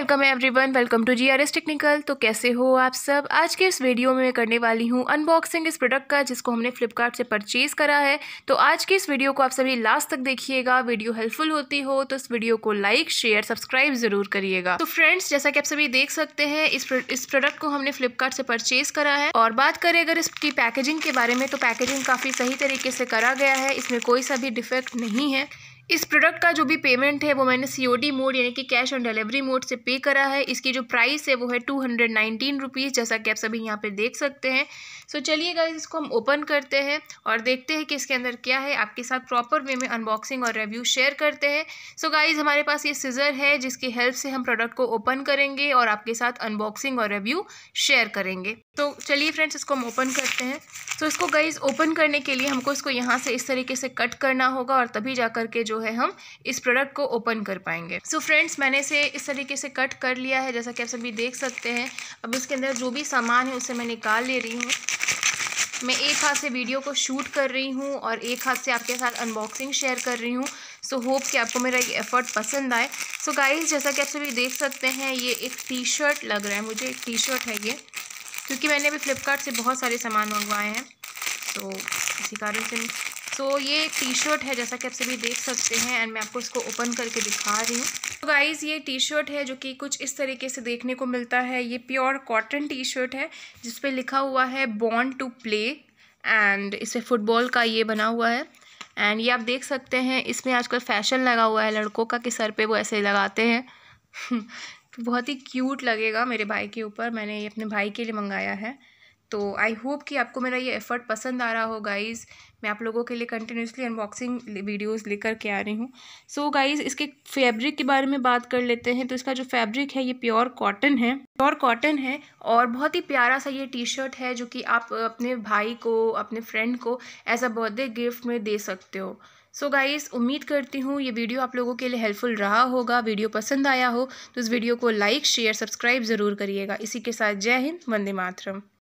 welcome everyone welcome to GRS technical तो कैसे हो आप सब आज के इस वीडियो में मैं करने वाली हूँ अनबॉक्सिंग इस प्रोडक्ट का जिसको हमने फ्लिपकार्ट से परचेज़ करा है तो आज के इस वीडियो को आप सभी लास्ट तक देखिएगा वीडियो हेल्पफुल होती हो तो इस वीडियो को लाइक शेयर सब्सक्राइब ज़रूर करिएगा तो फ्रेंड्स जैसा कि आप सभी देख सकते हैं इस प्रोडक्ट को हमने फ्लिपकार्ट से परचेज़ करा है और बात करें अगर इसकी पैकेजिंग के बारे में तो पैकेजिंग काफ़ी सही तरीके से करा गया है इसमें कोई सा भी डिफेक्ट नहीं है इस प्रोडक्ट का जो भी पेमेंट है वो मैंने सी ओ डी मोड यानी कि कैश ऑन डिलीवरी मोड से पे करा है इसकी जो प्राइस है वो है टू हंड्रेड नाइन्टीन रुपीज़ जैसा कि आप सभी यहाँ पे देख सकते हैं सो so, गाइज़ इसको हम ओपन करते हैं और देखते हैं कि इसके अंदर क्या है आपके साथ प्रॉपर वे में अनबॉक्सिंग और रिव्यू शेयर करते हैं सो so, गाइज़ हमारे पास ये सीज़र है जिसकी हेल्प से हम प्रोडक्ट को ओपन करेंगे और आपके साथ अनबॉक्सिंग और रिव्यू शेयर करेंगे तो चलिए फ्रेंड्स इसको हम ओपन करते हैं सो so, इसको गाइज़ ओपन करने के लिए हमको इसको यहाँ से इस तरीके से कट करना होगा और तभी जा के जो है हम इस प्रोडक्ट को ओपन कर पाएंगे सो so फ्रेंड्स मैंने इसे इस तरीके से कट कर लिया है जैसा कि आप सभी देख सकते हैं अब इसके अंदर जो भी सामान है उसे मैं निकाल ले रही हूँ मैं एक हाथ से वीडियो को शूट कर रही हूँ और एक हाथ से आपके साथ अनबॉक्सिंग शेयर कर रही हूँ सो so, होप कि आपको मेरा ये एफ़र्ट पसंद आए सो so, गाइस जैसा कि आप सभी देख सकते हैं ये एक टी शर्ट लग रहा है मुझे एक टी शर्ट है ये क्योंकि मैंने अभी फ्लिपकार्ट से बहुत सारे सामान मंगवाए हैं तो इसी कारण से सो so, ये टी शर्ट है जैसा कि आप सभी देख सकते हैं एंड मैं आपको इसको ओपन करके दिखा रही हूँ तो गाइज़ ये टी शर्ट है जो कि कुछ इस तरीके से देखने को मिलता है ये प्योर कॉटन टी शर्ट है जिसपे लिखा हुआ है बॉन्ड टू प्ले एंड इसे फुटबॉल का ये बना हुआ है एंड ये आप देख सकते हैं इसमें आजकल फैशन लगा हुआ है लड़कों का कि सर पे वो ऐसे लगाते हैं तो बहुत ही क्यूट लगेगा मेरे भाई के ऊपर मैंने ये अपने भाई के लिए मंगाया है तो आई होप कि आपको मेरा ये एफ़र्ट पसंद आ रहा हो गाइज़ मैं आप लोगों के लिए कंटिन्यूसली अनबॉक्सिंग वीडियोस लेकर के आ रही हूँ सो गाइज़ इसके फैब्रिक के बारे में बात कर लेते हैं तो इसका जो फैब्रिक है ये प्योर कॉटन है प्योर कॉटन है और बहुत ही प्यारा सा ये टी शर्ट है जो कि आप अपने भाई को अपने फ्रेंड को एज अ बर्थडे गिफ्ट में दे सकते हो सो so गाइज़ उम्मीद करती हूँ ये वीडियो आप लोगों के लिए हेल्पफुल रहा होगा वीडियो पसंद आया हो तो इस वीडियो को लाइक शेयर सब्सक्राइब ज़रूर करिएगा इसी के साथ जय हिंद वंदे मातरम